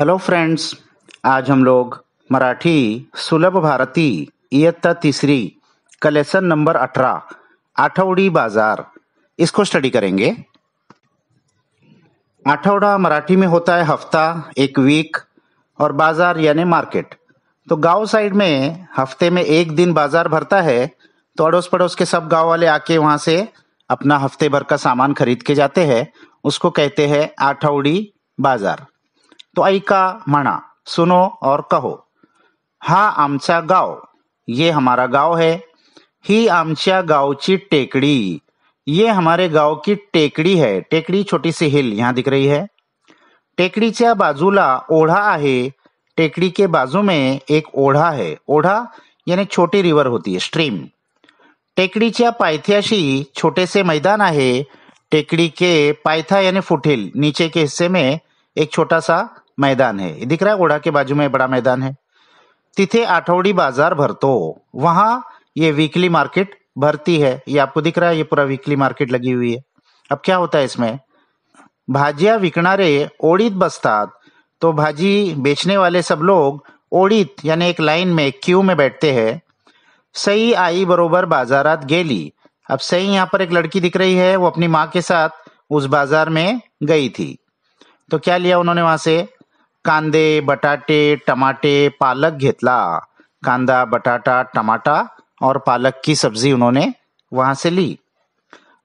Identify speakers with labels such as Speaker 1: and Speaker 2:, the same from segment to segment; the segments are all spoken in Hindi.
Speaker 1: हेलो फ्रेंड्स आज हम लोग मराठी सुलभ भारती इयत्ता तीसरी कलेसन नंबर अठारह आठवडी बाजार इसको स्टडी करेंगे आठवड़ा मराठी में होता है हफ्ता एक वीक और बाजार यानी मार्केट तो गांव साइड में हफ्ते में एक दिन बाजार भरता है तो अड़ोस पड़ोस के सब गांव वाले आके वहाँ से अपना हफ्ते भर का सामान खरीद के जाते हैं उसको कहते हैं आठवड़ी बाजार तो ऐका मना सुनो और कहो हा आमचा गाव ये हमारा गाँव है ही आमच्या ची टेकड़ी ये हमारे गांव की टेकड़ी है टेकड़ी छोटी सी हिल यहाँ दिख रही है टेकड़ी ऐसी बाजूला ओढा है टेकड़ी के बाजू में एक ओढा है ओढा यानी छोटी रिवर होती है स्ट्रीम टेकड़ी टेकडीच्या पायथिया छोटे से मैदान है टेकड़ी के पायथा यानी फुटहिल नीचे के हिस्से में एक छोटा सा मैदान है ये दिख रहा है घोड़ा के बाजू में बड़ा मैदान है तिथे आठौड़ी बाजार भरतो वहां ये वीकली मार्केट भरती है ये आपको दिख रहा है ये पूरा वीकली मार्केट लगी हुई है अब क्या होता है इसमें भाजिया विकणारे ओळीत बसतात तो भाजी बेचने वाले सब लोग ओळीत यानी एक लाइन में एक क्यू में बैठते हैं सही आई बरोबर बाजारात गेली अब सही यहाँ पर एक लड़की दिख रही है वो अपनी माँ के साथ उस बाजार में गई थी तो क्या लिया उन्होंने वहां से कांदे बटाटे टमाटे पालक घेतला कांदा बटाटा टमाटा और पालक की सब्जी उन्होंने वहां से ली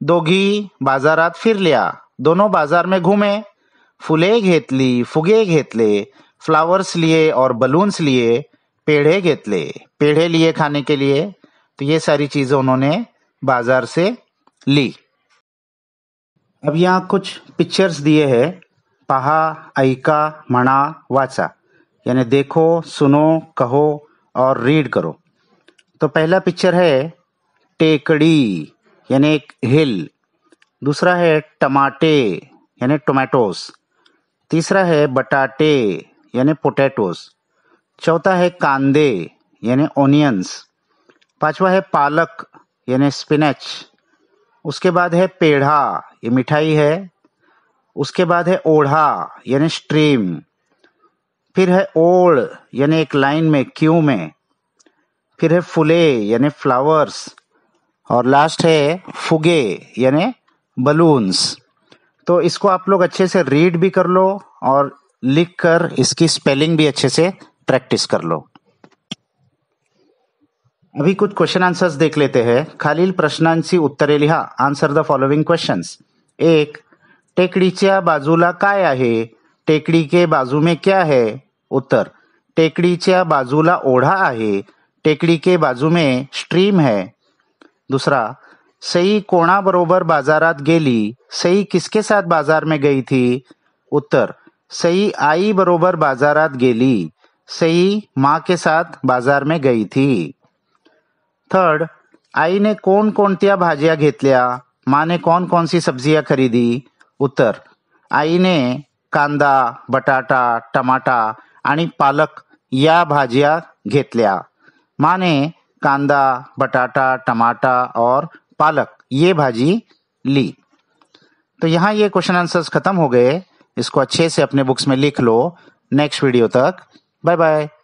Speaker 1: बाजार बाजारात लिया दोनों बाजार में घूमे फुले घेतली फुगे घेतले फ्लावर्स लिए और बलून्स लिए पेढ़े घेतले पेढ़े लिए खाने के लिए तो ये सारी चीज़ें उन्होंने बाजार से ली अब यहाँ कुछ पिक्चर्स दिए हैं पहा ऐका मना वाचा यानी देखो सुनो कहो और रीड करो तो पहला पिक्चर है टेकड़ी यानी एक हिल दूसरा है टमाटे यानी टोमेटोस तीसरा है बटाटे यानी पोटैटोस चौथा है कांदे यानी ओनियंस पांचवा है पालक यानी स्पिनच उसके बाद है पेढ़ा ये मिठाई है उसके बाद है ओढ़ा यानी स्ट्रीम फिर है ओढ़ यानी एक लाइन में क्यू में फिर है फुले यानी फ्लावर्स और लास्ट है फुगे यानी बलून्स तो इसको आप लोग अच्छे से रीड भी कर लो और लिख कर इसकी स्पेलिंग भी अच्छे से प्रैक्टिस कर लो अभी कुछ क्वेश्चन आंसर्स देख लेते हैं खालील प्रश्नांशी उत्तरे लिहा आंसर द फॉलोइंग क्वेश्चंस एक टेकडीच्या बाजूला काय आहे टेकडी के बाजू में क्या है उत्तर टेकडीच्या बाजूला ओढा आहे टेकडी के बाजू में स्ट्रीम है दूसरा सई बरोबर बाजारात गेली सई किसके साथ बाजार में गई थी उत्तर सई आई बरोबर बाजारात गेली सई माँ के साथ बाजार में गई थी थर्ड आई ने कौन आईने कोणकोणत्या भाज्या घेतल्या ने कौन कौन सी सब्जियां खरीदी उतर आईने कांदा बटाटा टमाटा आणि पालक या भाज्या घेतल्या माँ ने कांदा बटाटा टमाटा और पालक ये भाजी ली तो यहाँ ये क्वेश्चन आंसर्स खत्म हो गए इसको अच्छे से अपने बुक्स में लिख लो नेक्स्ट वीडियो तक बाय बाय